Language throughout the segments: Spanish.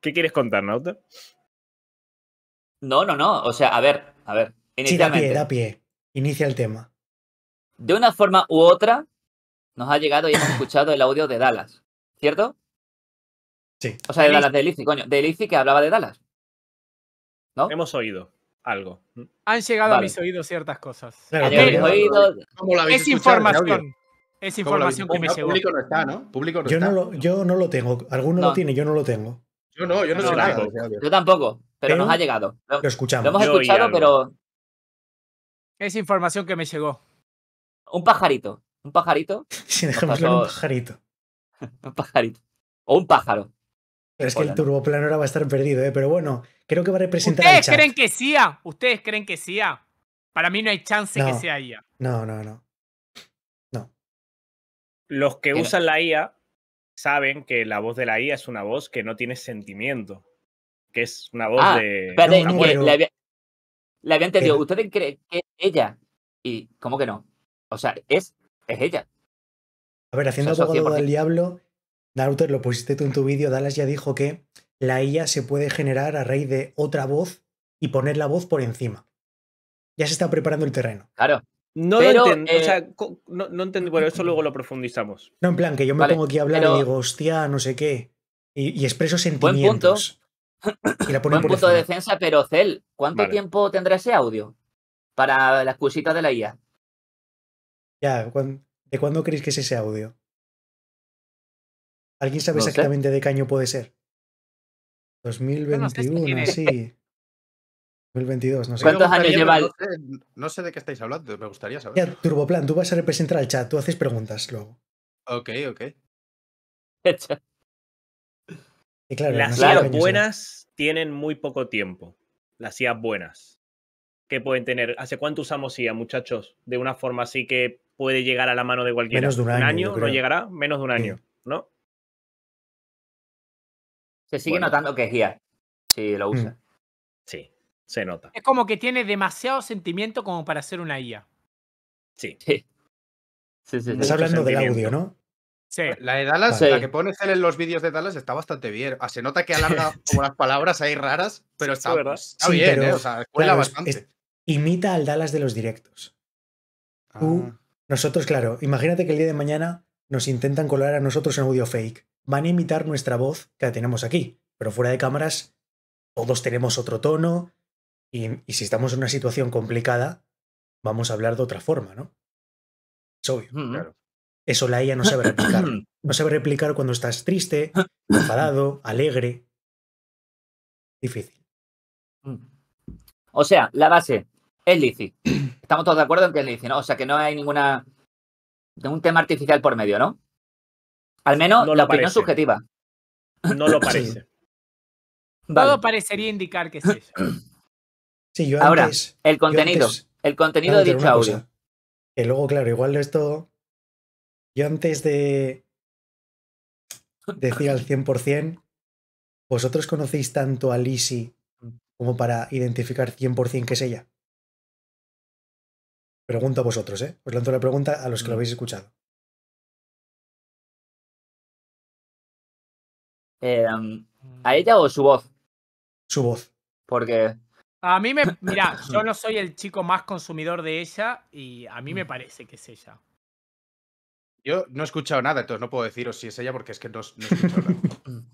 ¿Qué quieres contar, Nauta? No, no, no. O sea, a ver, a ver. Sí, da pie, da pie. Inicia el tema. De una forma u otra, nos ha llegado y hemos escuchado el audio de Dallas, ¿cierto? Sí. O sea, de Dallas de coño. De que hablaba de Dallas. ¿No? Hemos oído algo. Han llegado a mis oídos ciertas cosas. Claro, oído. Es información. Es información que me llegó. Público no está, ¿no? Público no yo, No lo, yo no lo tengo. Alguno lo tiene, yo no lo tengo. Yo no, yo no, sé nada. Yo tampoco, pero, nos ha llegado. Lo, escuchamos. Lo hemos escuchado, pero. Es información que me llegó. Un pajarito. Un pajarito. Sí, dejamos un pajarito. un pajarito. O un pájaro. es que el turboplan ahora va a estar perdido, ¿eh? pero bueno, creo que va a representar. ¿Ustedes creen que sí? ¿Ustedes creen que sea? Para mí no hay chance que sea ella. No, no, no. Los que usan la IA saben que la voz de la IA es una voz que no tiene sentimiento. Que es una voz ah, de. Espérate, le, había, entendido. ¿Ustedes creen que es ella? ¿Y cómo que no? O sea, es, es ella. A ver, haciendo todo del diablo, Daruter lo pusiste tú en tu vídeo, Dallas ya dijo que la IA se puede generar a raíz de otra voz y poner la voz por encima. Ya se está preparando el terreno. Claro. No lo entiendo, eh, no, no bueno, esto luego lo profundizamos. No, en plan, que yo me pongo aquí a hablar y digo, hostia, no sé qué, y, expreso sentimientos. Buen punto, y la buen punto de defensa, pero Cel, ¿cuánto tiempo tendrá ese audio para las cursitas de la IA? Ya, ¿de cuándo crees que es ese audio? ¿Alguien sabe exactamente de qué año puede ser? 2021, sí no sé. ¿Cuántos años lleva? No sé, no sé de qué estáis hablando, me gustaría saber. Turboplan, tú vas a representar al chat, tú haces preguntas luego. Ok, ok. las IA buenas tienen muy poco tiempo. Las IA buenas. ¿Qué pueden tener? ¿Hace cuánto usamos IA, muchachos? De una forma así que puede llegar a la mano de cualquiera. Menos de un año. no llegará? Menos de un año, ¿no? Se sigue notando que es IA, Sí, lo mm. usa. Sí. Se nota. Es como que tiene demasiado sentimiento como para ser una IA. Sí. sí. sí, Estás hablando del audio, ¿no? Sí. La de Dallas, la que pones en los vídeos de Dallas está bastante bien. Ah, se nota que alarga como las palabras ahí raras, pero está, bien, ¿eh? O sea, cuela bastante. imita al Dallas de los directos. Ah. nosotros, claro, imagínate que el día de mañana nos intentan colar a nosotros en audio fake. Van a imitar nuestra voz que la tenemos aquí, pero fuera de cámaras todos tenemos otro tono, y, si estamos en una situación complicada, vamos a hablar de otra forma, ¿no? Es obvio, mm. Eso la IA no sabe replicar. No sabe replicar cuando estás triste, enfadado, alegre. Difícil. Mm. O sea, la base es Lizzy. Estamos todos de acuerdo en que es Lizzy, ¿no? O sea, que no hay ninguna. de un tema artificial por medio, ¿no? Al menos no la opinión subjetiva. No lo parece. Todo parecería indicar que sí. Ahora, el contenido. el contenido de dicho que luego, claro, igual es todo. Yo antes de decir al 100%, ¿vosotros conocéis tanto a Lisi como para identificar 100% que es ella? Pregunto a vosotros, ¿eh? Os lanzo la pregunta a los que lo mm. habéis escuchado. Em, ¿A ella o su voz? Su voz. Porque a mí me. Mira, yo no soy el chico más consumidor de ella y a mí me mm. parece que es ella. Yo no he escuchado nada, entonces no puedo deciros si es ella porque es que no, he escuchado nada. Mm.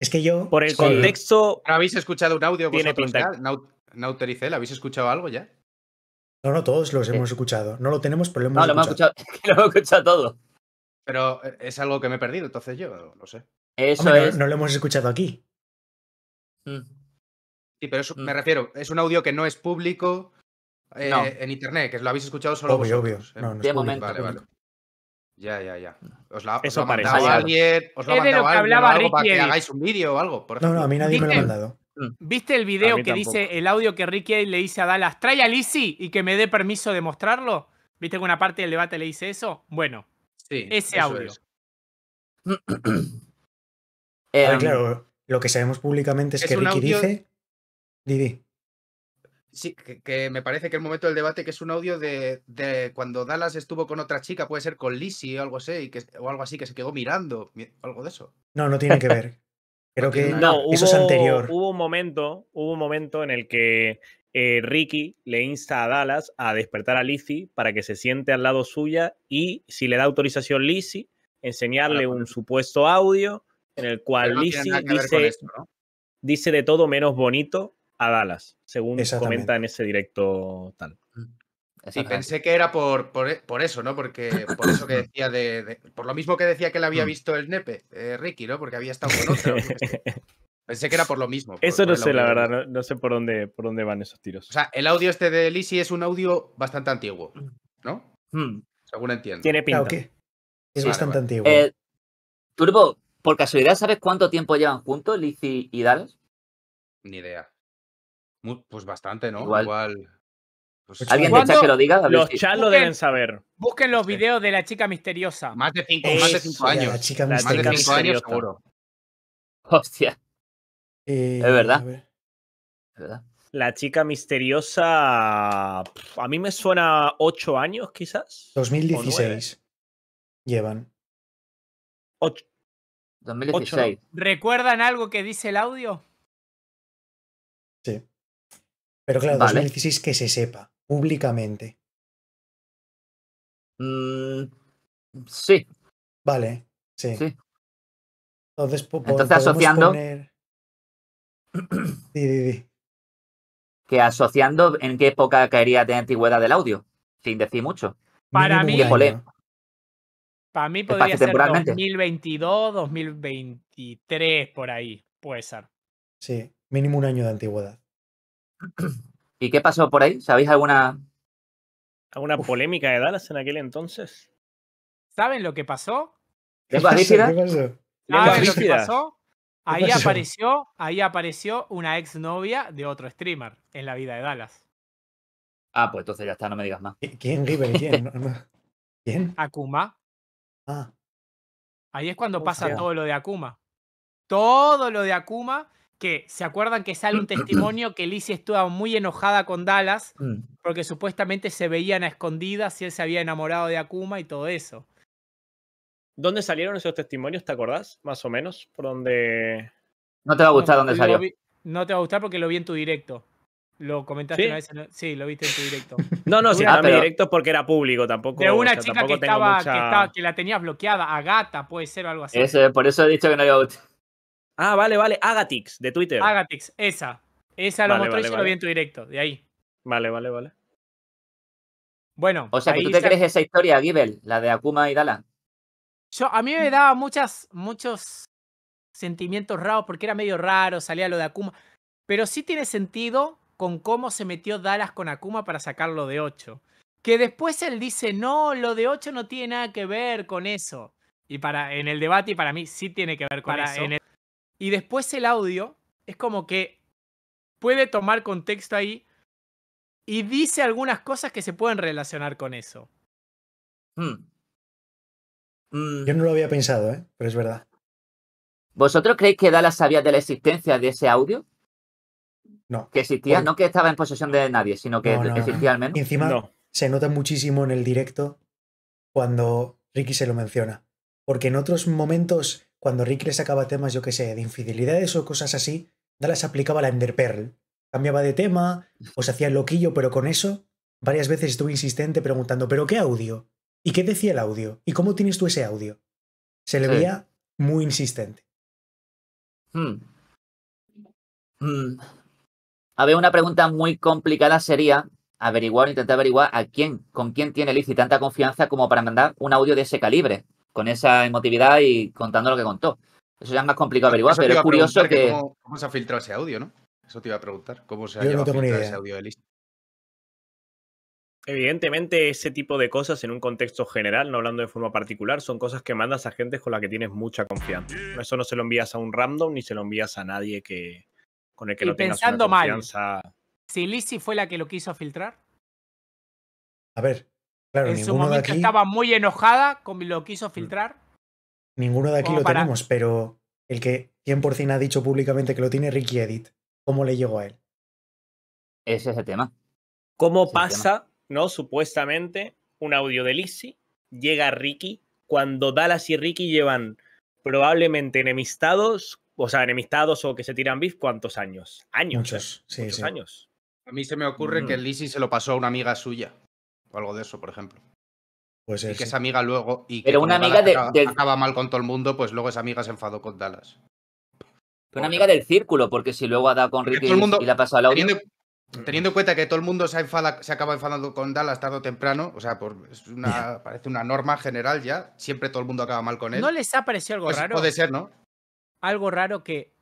Es que yo. Por el contexto. habéis escuchado un audio ¿Tiene pinta. Naut Nautericel, ¿habéis escuchado algo ya? No, no, todos los hemos escuchado. No lo tenemos, pero lo hemos escuchado. No, lo hemos escuchado todo. Pero eh, es algo que me he perdido, entonces yo lo sé. Eso es... no, lo hemos escuchado aquí. Mm. Sí, pero eso, me mm. refiero, es un audio que no es público eh, en internet, que lo habéis escuchado solo obvio, vosotros. Obvio, ¿eh? no, de es momento. Ya, ya, ya. Os la, ha os alguien, os lo ha que hablaba algo Ricky para que hagáis un vídeo o algo. no, no, a mí nadie me lo ha mandado. ¿Viste el mm. video que dice el audio que Ricky le dice a Dallas, trae a Lizzie y que me dé permiso de mostrarlo? ¿Viste que una parte del debate le dice eso? Bueno, ese audio. Em, claro, lo que sabemos públicamente es, que Ricky dice Didi. Sí, que, me parece que el momento del debate que es un audio de, cuando Dallas estuvo con otra chica, puede ser con Lizzie o algo así, que, o algo así que se quedó mirando, algo de eso. No, no tiene que ver. Creo que eso es anterior. Hubo un momento, hubo un momento en el que eh, Ricky le insta a Dallas a despertar a Lizzie para que se siente al lado suya y si le da autorización Lizzie, enseñarle un supuesto audio en el cual Lizzie dice, dice de todo menos bonito a Dallas, según comenta en ese directo tal. Mm. Sí, pensé que era por, e, por, eso, ¿no? Porque por eso que decía de, Por lo mismo que decía que le había mm. visto el nepe, eh, Ricky, ¿no? Porque había estado con otro. Pensé que era por lo mismo. Eso no sé, la verdad, no, sé por dónde, por dónde van esos tiros. O sea, el audio este de Lisi es un audio bastante antiguo, mm. ¿no? Según entiendo. Tiene pinta. Es bastante antiguo. Eh, Turbo, ¿por casualidad sabes cuánto tiempo llevan juntos Lizzy y Dallas? Ni idea. Pues bastante, ¿no? Igual. Pues ¿Alguien de chat que lo diga? Los chats lo deben saber. Busquen los videos de la chica misteriosa. Más de cinco, más de cinco años. La chica misteriosa. seguro. Hostia. es eh, verdad. verdad. La chica misteriosa. A mí me suena 8 años, quizás. 2016. Llevan. 8. 2016. ¿Recuerdan algo que dice el audio? Sí. Pero claro, 2016 que se sepa, públicamente. Mm, sí. Vale, sí. Entonces, asociando. que asociando en qué época caería de antigüedad del audio, sin decir mucho. Para mí, para mí podría ser 2022, 2023, por ahí, puede ser. Sí, mínimo un año de antigüedad. ¿Y qué pasó por ahí? ¿Sabéis alguna...? ¿Alguna polémica de Dallas en aquel entonces? ¿Saben lo que pasó? ¿Qué ¿Saben lo que pasó? Ahí apareció, ahí apareció una exnovia de otro streamer en la vida de Dallas. Ah, pues entonces ya está, no me digas más. ¿Quién, River? ¿Quién? ¿Quién? Akuma. Ah. Ahí es cuando pasa todo lo de Akuma. Todo lo de Akuma se acuerdan que sale un testimonio que Lizzie estuvo muy enojada con Dallas mm. porque supuestamente se veían a escondidas y él se había enamorado de Akuma y todo eso. ¿Dónde salieron esos testimonios? ¿Te acordás? Más o menos. Por donde. No te va a gustar dónde salió. no te va a gustar porque lo vi en tu directo. Lo comentaste una vez. sí, lo viste en tu directo. No, no, sí, ah, en directo porque era público tampoco. De una chica que que la tenías bloqueada, a gata, puede ser o algo así. por eso he dicho que no iba a gustar. Ah, vale, vale. Agatix, de Twitter. Agatix, esa. Esa lo mostró y se lo vi en tu directo, de ahí. Vale, vale, vale. Bueno. O sea, tú te crees esa historia, Givel, la de Akuma y Dala. Yo, a mí me daba muchas, muchos sentimientos raros porque era medio raro, salía lo de Akuma. Pero sí tiene sentido con cómo se metió Dallas con Akuma para sacarlo de 8. Que después él dice, no, lo de 8 no tiene nada que ver con eso. Y para, en el debate, y para mí sí tiene que ver con eso. Y después el audio es como que puede tomar contexto ahí y dice algunas cosas que se pueden relacionar con eso. Hmm. Mm. Yo no lo había pensado, ¿eh? pero es verdad. ¿Vosotros creéis que la sabía de la existencia de ese audio? No. Que existía, no que estaba en posesión de nadie, sino que no, encima no. encima se nota muchísimo en el directo cuando Ricky se lo menciona. Porque en otros momentos cuando Rick le sacaba temas, yo que sé, de infidelidades o cosas así, las aplicaba la Enderpearl. Cambiaba de tema, se pues hacía el loquillo, pero con eso varias veces estuve insistente preguntando, ¿pero qué audio? ¿Y qué decía el audio? ¿Y cómo tienes tú ese audio? Se le veía muy insistente. Hmm. Hmm. A ver, una pregunta muy complicada sería averiguar, intentar averiguar a quién, con quién tiene y tanta confianza como para mandar un audio de ese calibre con esa emotividad y contando lo que contó. Eso ya es más complicado averiguar, pero es curioso que... Cómo, se ha filtrado ese audio, no? Eso te iba a preguntar. ¿Cómo se ha filtrado ese audio de Liz. Evidentemente, ese tipo de cosas en un contexto general, no hablando de forma particular, son cosas que mandas a gente con la que tienes mucha confianza. Eso no se lo envías a un random ni se lo envías a nadie que con el que lo no tengas pensando confianza. Mal, si Lizzie fue la que lo quiso filtrar. A ver, en su momento estaba muy enojada con lo quiso filtrar. Ninguno de aquí lo tenemos, pero el que 100% ha dicho públicamente que lo tiene Ricky Edit, ¿cómo le llegó a él? Ese es el tema. ¿Cómo pasa, no? Supuestamente, un audio de Lizzy llega a Ricky, cuando Dallas y Ricky llevan probablemente enemistados, o sea, enemistados o que se tiran beef, ¿cuántos años? Años. Muchos, eh, muchos años. A mí se me ocurre que mm. Lizzy se lo pasó a una amiga suya algo de eso, por ejemplo. Pues y que esa amiga luego. Y que pero una amiga acaba, mal con todo el mundo, pues luego esa amiga se enfadó con Dallas. Pero una amiga del círculo, porque si luego ha dado con Ricky y la ha pasado al audio. Teniendo, en cuenta que todo el mundo se, se acaba enfadando con Dallas tarde o temprano, o sea, parece una norma general ya, siempre todo el mundo acaba mal con él. ¿No les ha parecido algo raro? Puede ser, ¿no? Algo raro que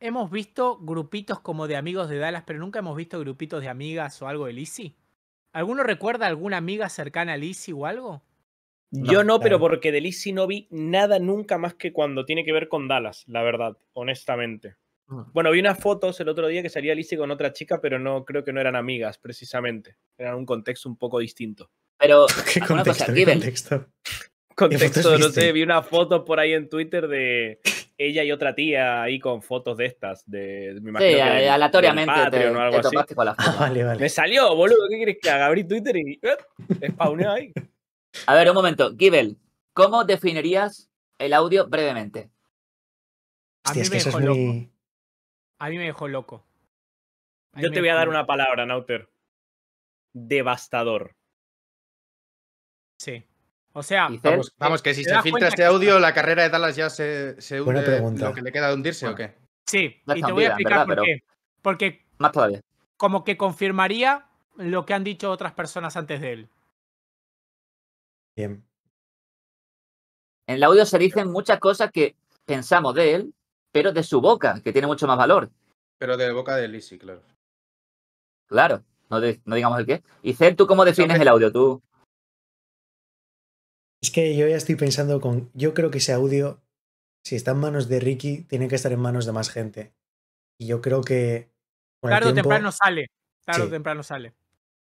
hemos visto grupitos como de amigos de Dallas, pero nunca hemos visto grupitos de amigas o algo de Lizzie. ¿Alguno recuerda alguna amiga cercana a Lizzie o algo? Yo no, pero porque de Lizzie no vi nada nunca más que cuando tiene que ver con Dallas, la verdad, honestamente. Mm. Bueno, vi unas fotos el otro día que salía Lizzie con otra chica, pero no creo que no eran amigas, precisamente. Eran un contexto un poco distinto. Pero, ¿qué contexto? ¿qué contexto? contexto no sé, vi una foto por ahí en Twitter de ella y otra tía ahí con fotos de estas. De, me imagino sí, que aleatoriamente o algo Con la vale, vale. Me salió, boludo. ¿Qué quieres que haga? Abrí Twitter y eh, ahí. A ver, un momento. Gibel, ¿cómo definirías el audio brevemente? A mí, me dejó loco. a mí me dejó loco. Yo te voy a dar una palabra, Nauter. Devastador. Sí. O sea, vamos, que si se filtra este audio, la carrera de Dallas ya se, se hunde lo que le queda de hundirse o qué. Sí, y te voy a explicar por qué. Porque más todavía. como que confirmaría lo que han dicho otras personas antes de él. Bien. En el audio se dicen muchas cosas que pensamos de él, pero de su boca, que tiene mucho más valor. Pero de la boca de Lisi, claro. Claro, no, digamos el qué. Y Cel, ¿tú cómo defines el audio? ¿Tú es que yo ya estoy pensando con. Yo creo que ese audio, si está en manos de Ricky, tiene que estar en manos de más gente. Y yo creo que. Claro, temprano sale. Claro, temprano sale.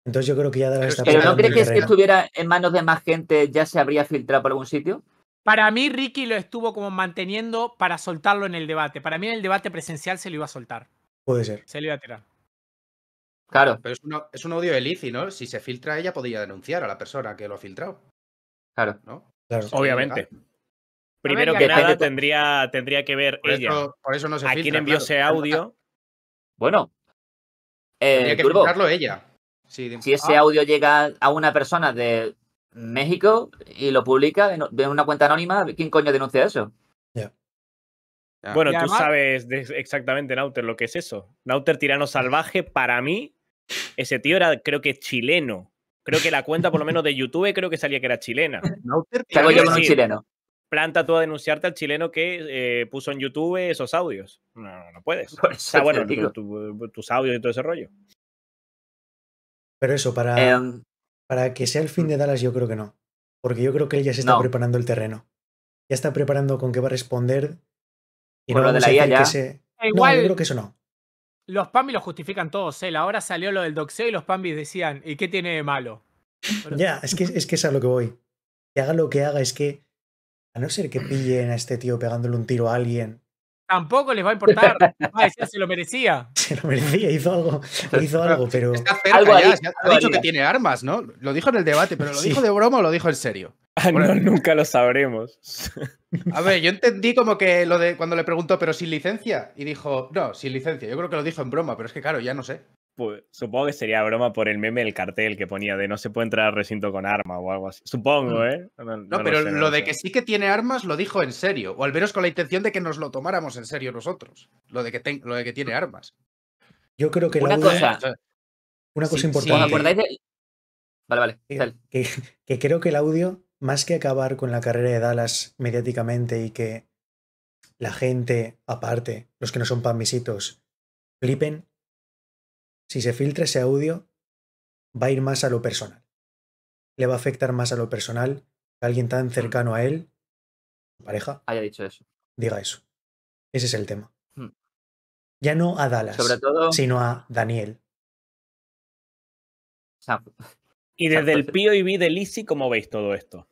Entonces yo creo que ya de Pero no crees que si estuviera en manos de más gente ya se habría filtrado por algún sitio? Para mí, Ricky lo estuvo como manteniendo para soltarlo en el debate. Para mí, en el debate presencial se lo iba a soltar. Puede ser. Se lo iba a tirar. Claro. Pero es, un audio de Lizzie, ¿no? Si se filtra, ella podría denunciar a la persona que lo ha filtrado. Claro. ¿no? Obviamente. Ah. Primero que nada, tendría, tendría que ver ella por eso no a quién envió ese audio. Bueno. Eh, tendría que ella. Si ese ah. audio llega a una persona de México y lo publica en una cuenta anónima, ¿quién coño denuncia eso? Bueno, tú sabes exactamente, Nauter, lo que es eso. Nauter Tirano Salvaje, para mí, ese tío era, creo que, chileno creo que la cuenta, por lo menos de YouTube, creo que salía que era chilena. yo un chileno. Planta tú a denunciarte al chileno que eh, puso en YouTube esos audios. No, no puedes. O bueno, tus audios y todo ese rollo. Pero eso, para, em. para que sea el fin de Dallas, yo creo que no. Porque yo creo que él ya se está preparando el terreno. Ya está preparando con qué va a responder. Y no de la ya. Eh, no, yo creo que eso no. Los Pambis lo justifican todos, él. ¿eh? Ahora salió lo del doxeo y los Pambis decían, ¿y qué tiene de malo? ya, es que, es a lo que voy. Que haga lo que haga, es que a no ser que pillen a este tío pegándole un tiro a alguien. Tampoco les va a importar. se lo merecía. Se lo merecía, hizo algo, hizo algo, pero. Está cerca ya, ha dicho que tiene armas, ¿no? Lo dijo en el debate, pero lo dijo de broma o lo dijo en serio. Ah, no, nunca lo sabremos. A ver, yo entendí como que lo de cuando le preguntó, pero sin licencia. Y dijo, no, sin licencia. Yo creo que lo dijo en broma, pero es que claro, ya no sé. Pues, supongo que sería broma por el meme del cartel que ponía de no se puede entrar al recinto con arma o algo así. Supongo, mm. ¿eh? No, pero lo, de que sí que tiene armas lo dijo en serio. O al menos con la intención de que nos lo tomáramos en serio nosotros. Lo de que, lo de que tiene armas. Yo creo que Una e cosa. una cosa importante. ¿Os acordáis de... Vale, vale. que creo que el audio más que acabar con la carrera de Dallas mediáticamente y que la gente, aparte, los que no son panvisitos, flipen, si se filtra ese audio, va a ir más a lo personal. Le va a afectar más a lo personal que alguien tan hmm. cercano a él, su pareja, haya dicho eso. Diga eso. Ese es el tema. Hmm. Ya no a Dallas, sino a Daniel. Y desde el Pío y vi de Lizzie, ¿cómo veis todo esto?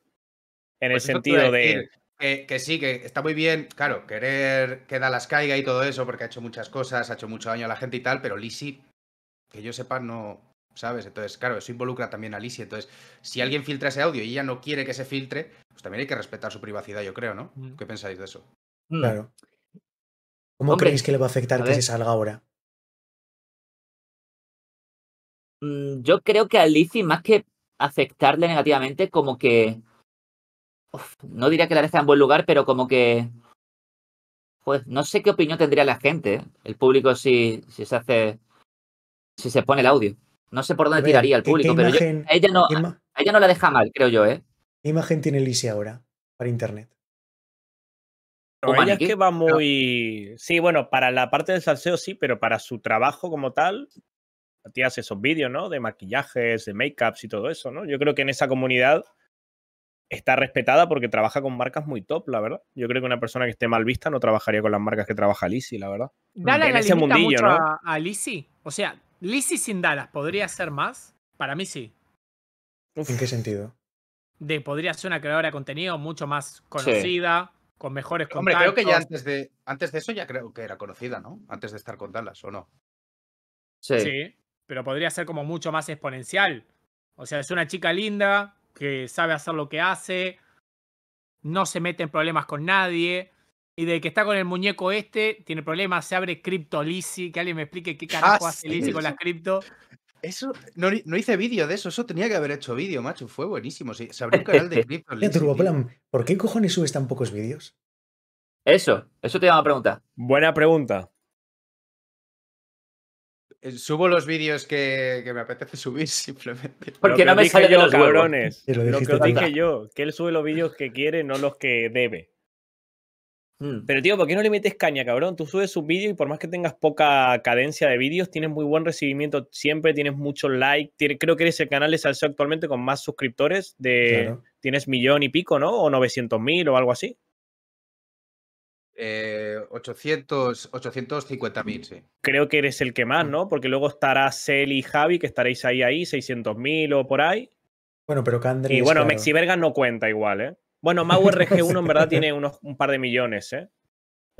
en el pues sentido de... que sí, que está muy bien, claro, querer que Dallas caiga y todo eso, porque ha hecho muchas cosas, ha hecho mucho daño a la gente y tal, pero Lisi, que yo sepa, no, ¿sabes? Entonces, claro, eso involucra también a Lisi. Entonces, si alguien filtra ese audio y ella no quiere que se filtre, pues también hay que respetar su privacidad, yo creo, ¿no? Mm. ¿Qué pensáis de eso? Mm. Claro. ¿Cómo creéis que le va a afectar que se salga ahora? Mm, yo creo que a Lisi, más que afectarle negativamente, como que no diría que la deja en buen lugar, pero como que. Pues no sé qué opinión tendría la gente, ¿eh? el público, si, se hace. Si se pone el audio. No sé por dónde tiraría el público, pero ella, no, ella no la deja mal, creo yo, ¿eh? ¿Qué imagen tiene Lisi ahora para internet? ella es que va muy. Sí, bueno, para la parte del salseo sí, pero para su trabajo como tal, a tía hace esos vídeos, ¿no? De maquillajes, de make-ups y todo eso, ¿no? Yo creo que en esa comunidad está respetada porque trabaja con marcas muy top, la verdad. Yo creo que una persona que esté mal vista no trabajaría con las marcas que trabaja Lisi, la verdad. en la ese ¿no? A, Lizzy. O sea, Lisi sin Dallas podría ser más. Para mí sí. ¿En qué sentido? De podría ser una creadora de contenido mucho más conocida, con mejores contactos. Hombre, creo que ya antes de, antes de eso ya creo que era conocida, ¿no? Antes de estar con Dallas, ¿o no? Sí. Sí, pero podría ser como mucho más exponencial. O sea, es una chica linda, que sabe hacer lo que hace, no se mete en problemas con nadie. Y de que está con el muñeco este, tiene problemas, se abre Crypto que alguien me explique qué ah, carajo hace Lizzy con las cripto. Eso, no, no hice vídeo de eso, eso tenía que haber hecho vídeo, macho, fue buenísimo. se abrió un canal de Crypto ¿por qué cojones subes tan pocos vídeos? Eso, eso te llama pregunta. pregunta Buena pregunta. Eh, subo los vídeos que, me apetece subir simplemente. Porque no me sale yo, los cabrones. Lo, que os dije yo, que él sube los vídeos que quiere, no los que debe. Hmm. Pero tío, ¿por qué no le metes caña, cabrón? Tú subes un vídeo y por más que tengas poca cadencia de vídeos, tienes muy buen recibimiento siempre, tienes muchos likes. Creo que eres el canal de Salseo actualmente con más suscriptores. de Tienes millón y pico, ¿no? O 900 mil o algo así. 800, eh, 850.000, sí. Creo que eres el que más, ¿no? Porque luego estará Cel y Javi, que estaréis ahí, ahí, 600.000 o por ahí. Bueno, pero Candre. Y bueno, Mexiverga no cuenta igual, ¿eh? Bueno, rg 1 en verdad tiene unos, un par de millones, ¿eh?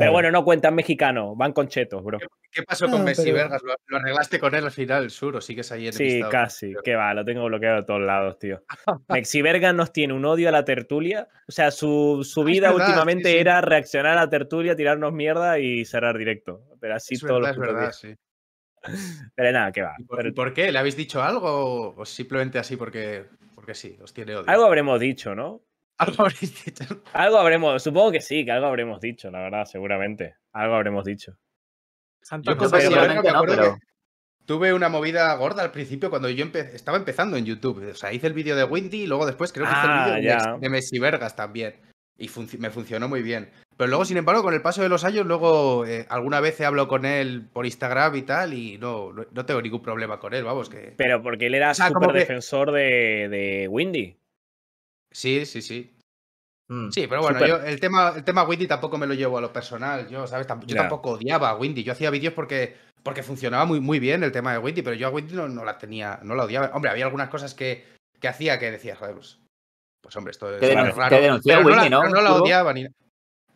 Pero bueno, no cuentan mexicano, van con chetos, bro. ¿Qué, pasó con Mexi Vergas? ¿Lo, arreglaste con él al final del sur o sigues ahí en Sí, casi. Que va, lo tengo bloqueado de todos lados, tío. Mexi Vergas nos tiene un odio a la tertulia. O sea, su, su ah, vida últimamente era reaccionar a la tertulia, tirarnos mierda y cerrar directo. Pero así todo todos los es verdad, Sí. Pero nada, que va. por, qué? ¿Le habéis dicho algo o simplemente así porque, porque sí, os tiene odio? Algo habremos dicho, ¿no? Algo habréis dicho. Algo habremos, supongo que sí, que algo habremos dicho, la verdad, seguramente. Algo habremos dicho. Tuve una movida gorda al principio cuando yo estaba empezando en YouTube. O sea, hice el vídeo de Windy y luego después creo que hice el ah, vídeo de Messi Vergas también. Y me funcionó muy bien. Pero luego, sin embargo, con el paso de los años, luego eh, alguna vez he hablado con él por Instagram y tal, y no, no, tengo ningún problema con él, vamos. que... Pero porque él era defensor de Windy. Sí, sí, sí. Mm, sí, pero bueno, yo el tema, el tema Windy tampoco me lo llevo a lo personal. Yo, ¿sabes? yo tampoco odiaba a Windy. Yo hacía vídeos porque, porque funcionaba muy, muy bien el tema de Windy, pero yo a Windy no, la tenía, no la odiaba. Hombre, había algunas cosas que, que hacía que decía, joder, pues, pues hombre, esto es raro. no, la, ¿no? no la odiaba ni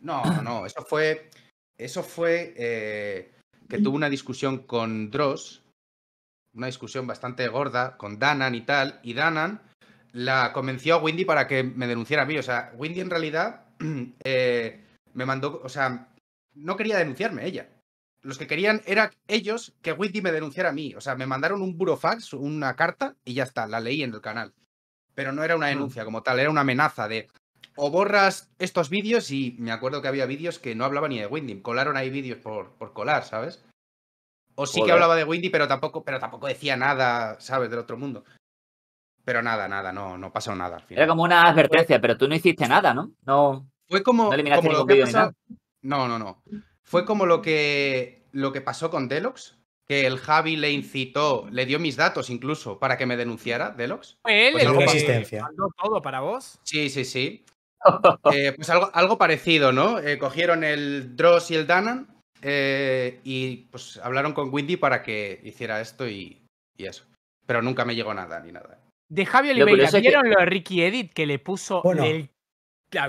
No, no, eso fue. Eso fue eh, que tuvo una discusión con Dross, una discusión bastante gorda, con Danan y tal, y Danan la convenció a Windy para que me denunciara a mí. O sea, Windy en realidad eh, me mandó, o sea, no quería denunciarme ella. Los que querían eran ellos que Windy me denunciara a mí. O sea, me mandaron un burofax, una carta y ya está, la leí en el canal. Pero no era una mm. denuncia como tal, era una amenaza de o borras estos vídeos y me acuerdo que había vídeos que no hablaba ni de Windy. Colaron ahí vídeos por, por colar, ¿sabes? O sí que hablaba de Windy, pero tampoco, pero tampoco decía nada, ¿sabes? Del otro mundo. Pero nada, nada, no, no pasó nada al final. Era como una advertencia, pero tú no hiciste nada, ¿no? No. Fue como, no No, no, Fue como lo que, lo que pasó con Delox, que el Javi le incitó, le dio mis datos incluso para que me denunciara, Delox. Él pues algo todo para vos. Sí, sí, sí. Eh, pues algo, parecido, ¿no? Eh, cogieron el Dross y el Danan eh, y pues hablaron con Windy para que hiciera esto y eso. Pero nunca me llegó nada ni nada. De Javi Oliveira, ¿vieron lo de Ricky Edit que le puso bueno, el... la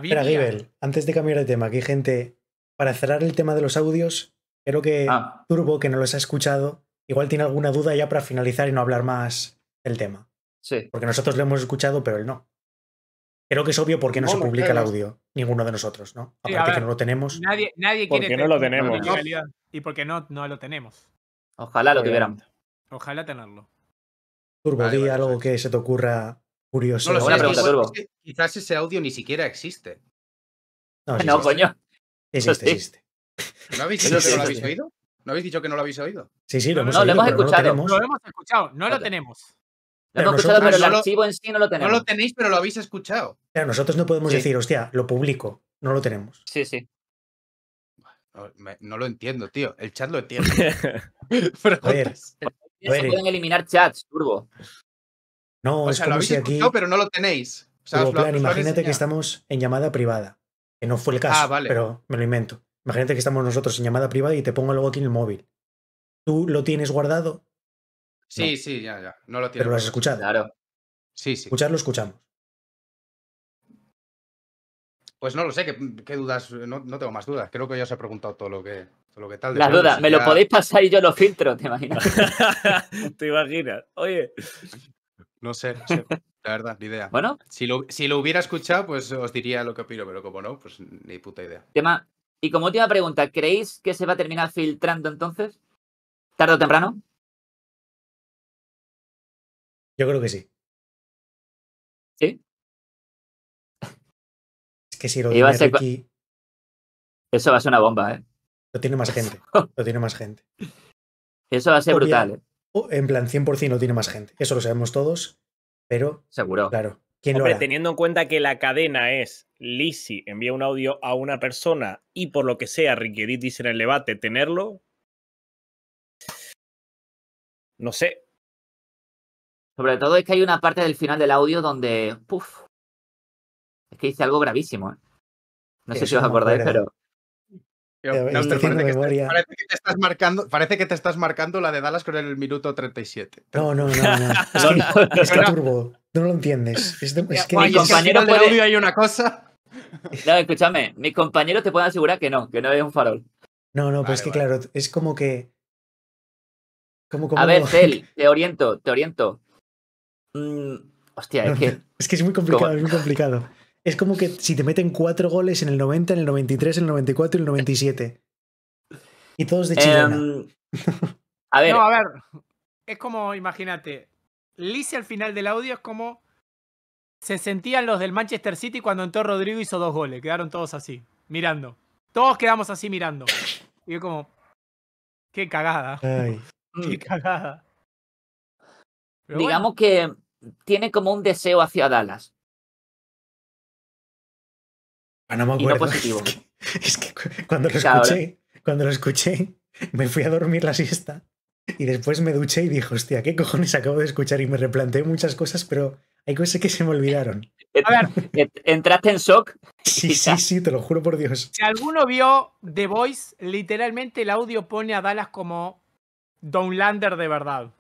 antes de cambiar de tema, aquí gente, para cerrar el tema de los audios, creo que ah. Turbo, que no los ha escuchado, igual tiene alguna duda ya para finalizar y no hablar más del tema. Sí. Porque nosotros lo hemos escuchado, pero él no. Creo que es obvio por qué no, se publica el audio. Ninguno de nosotros, ¿no? Aparte que no lo tenemos. Nadie, quiere. Porque no lo tenemos. Y porque no, no lo tenemos. Ojalá lo tuviéramos. Ojalá tenerlo. Turbo, vale, algo que se te ocurra curioso. Quizás ese audio ni siquiera existe. No, coño. Existe, existe. ¿No habéis dicho que este, no lo habéis este. oído? ¿No habéis dicho que no lo habéis oído? Sí, sí, lo hemos, no, escuchado. No lo, hemos escuchado, no lo tenemos. Lo hemos escuchado, pero el ah, archivo en sí no lo tenemos. No lo tenéis, pero lo habéis escuchado. Pero nosotros no podemos decir, hostia, lo publico. No lo tenemos. Sí, sí. No, lo entiendo, tío. El chat lo entiende. a ver, se pueden eliminar chats, Turbo. No, es lo aquí... pero no lo tenéis. imagínate que estamos en llamada privada. Que no fue el ah, caso, vale. pero me lo invento. Imagínate que estamos nosotros en llamada privada y te pongo luego aquí en el móvil. ¿Tú lo tienes guardado? Sí, sí, ya, ya. No lo tienes. Pero lo has escuchado. Claro. Sí, sí. Escucharlo, escuchamos. Pues no lo sé, qué, dudas, no, no, tengo más dudas. Creo que ya os he preguntado todo lo que, todo lo que tal. Las dudas, me lo podéis pasar y yo lo filtro, ¿te imaginas? ¿Te imaginas? Oye. No sé, la verdad, ni idea. Bueno. Si lo, si lo hubiera escuchado, pues os diría lo que opino, pero como no, pues ni puta idea. Y como última pregunta, ¿creéis que se va a terminar filtrando entonces? ¿Tarde o temprano? Yo creo que sí. ¿Sí? que si lo tiene aquí Eso va a ser una bomba, ¿eh? Lo tiene más gente. lo tiene más gente. Eso va a ser brutal, ¿eh? En plan, 100% lo tiene más gente. Eso lo sabemos todos, pero. Seguro. Claro. teniendo en cuenta que la cadena es Lisi envía un audio a una persona y por lo que sea Ricky dice en el debate tenerlo. No sé. Sobre todo es que hay una parte del final del audio donde. Puf, es que dice algo gravísimo. ¿eh? No sé si os acordáis, pero. Eh, parece, que te, parece, que te estás marcando, parece que te estás marcando la de Dallas con el minuto 37. No, no, no. no. es, que, no, es turbo. No lo entiendes. Es, de, es que mi compañero hay una cosa. No, escúchame. Mis compañeros te pueden asegurar que no, que no hay un farol. No, no, pero es que claro, es como que. A ver, Cel, te oriento, te oriento. Mm, hostia, es que. Es que es muy complicado, es muy complicado es como que si te meten cuatro goles en el 90, en el 93, en el 94 y en el 97. Y todos de Chilena. Em, a ver. No, a ver. Es como, imagínate, Lice al final del audio es como se sentían los del Manchester City cuando entró Rodrigo hizo dos goles. Quedaron todos así, mirando. Todos quedamos así mirando. Y yo como, qué cagada. Qué cagada. Digamos que tiene como un deseo hacia Dallas. Ah, no me acuerdo. Es que, cuando lo escuché, cuando lo escuché, me fui a dormir la siesta y después me duché y dije, hostia, ¿qué cojones acabo de escuchar? Y me replanteé muchas cosas, pero hay cosas que se me olvidaron. A ver, ¿entraste en shock? Sí, sí, sí, te lo juro por Dios. Si alguno vio The Voice, literalmente el audio pone a Dallas como Downlander de verdad.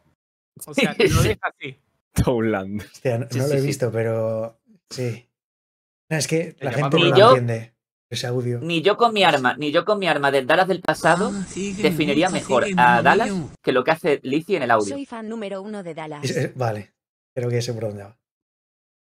O sea, que lo deja así. Downlander. Hostia, no, lo he visto, pero sí. Es que la gente no lo entiende. Ese audio. Ni yo con mi arma, ni yo con mi arma de Dallas del pasado ah, definiría mejor a Dallas que lo que hace Lizzie en el audio. Soy fan número uno de Dallas. vale, creo que ese por dónde va.